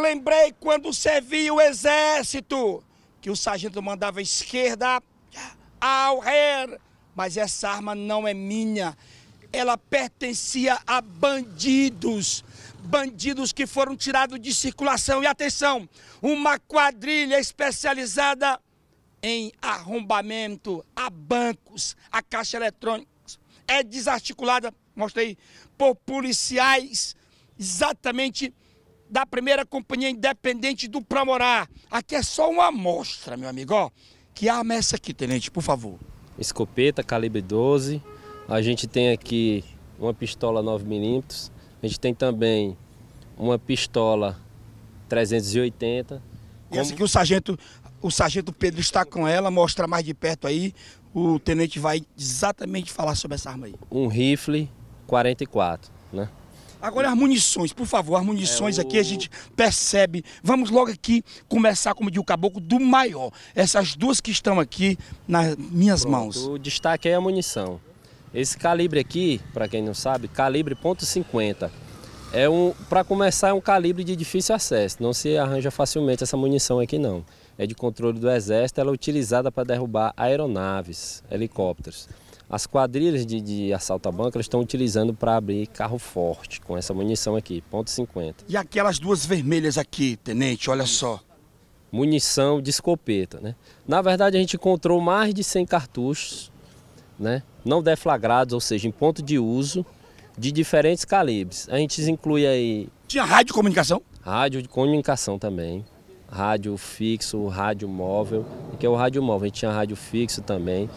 Lembrei quando servi o exército, que o sargento mandava esquerda ao rei. mas essa arma não é minha. Ela pertencia a bandidos bandidos que foram tirados de circulação. E atenção, uma quadrilha especializada em arrombamento a bancos, a caixa eletrônica é desarticulada, mostrei, por policiais exatamente da primeira companhia independente do Pramorá. Aqui é só uma amostra, meu amigo. Ó, que arma é essa aqui, tenente, por favor? Escopeta, calibre 12. A gente tem aqui uma pistola 9mm. A gente tem também uma pistola 380. Como... Essa aqui o sargento, o sargento Pedro está com ela, mostra mais de perto aí. O tenente vai exatamente falar sobre essa arma aí. Um rifle 44, né? Agora as munições, por favor, as munições é aqui a gente percebe. Vamos logo aqui começar, como diz o caboclo, do maior. Essas duas que estão aqui nas minhas Pronto, mãos. O destaque é a munição. Esse calibre aqui, para quem não sabe, calibre .50. É um, para começar, é um calibre de difícil acesso. Não se arranja facilmente essa munição aqui não. É de controle do exército, ela é utilizada para derrubar aeronaves, helicópteros. As quadrilhas de, de assalto a banco elas estão utilizando para abrir carro forte com essa munição aqui, ponto .50. E aquelas duas vermelhas aqui, tenente, olha só. Munição de escopeta, né? Na verdade, a gente encontrou mais de 100 cartuchos, né? Não deflagrados, ou seja, em ponto de uso, de diferentes calibres. A gente inclui aí... Tinha rádio de comunicação? Rádio de comunicação também. Rádio fixo, rádio móvel. O que é o rádio móvel? A gente tinha rádio fixo também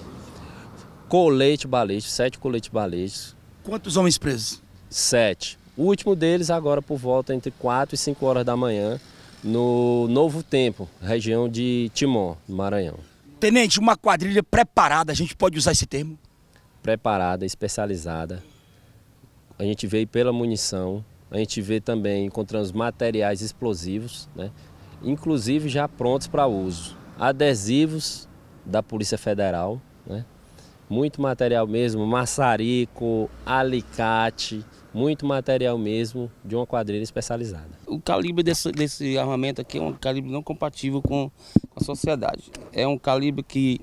colete balete, sete coletes baletes. Quantos homens presos? Sete. O último deles agora por volta entre 4 e 5 horas da manhã no Novo Tempo, região de Timó, Maranhão. Tenente, uma quadrilha preparada, a gente pode usar esse termo? Preparada, especializada. A gente veio pela munição, a gente vê também, encontramos materiais explosivos, né? inclusive já prontos para uso. Adesivos da Polícia Federal, né? muito material mesmo, maçarico, alicate, muito material mesmo de uma quadrilha especializada. O calibre desse, desse armamento aqui é um calibre não compatível com a sociedade. É um calibre que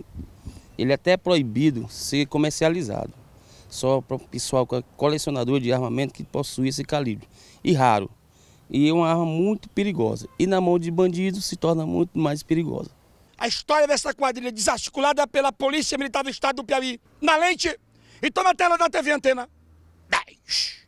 ele até é proibido ser comercializado. Só para o pessoal é colecionador de armamento que possui esse calibre. E raro. E é uma arma muito perigosa. E na mão de bandidos se torna muito mais perigosa a história dessa quadrilha desarticulada pela Polícia Militar do Estado do Piauí. Na lente e toma a tela da TV Antena 10.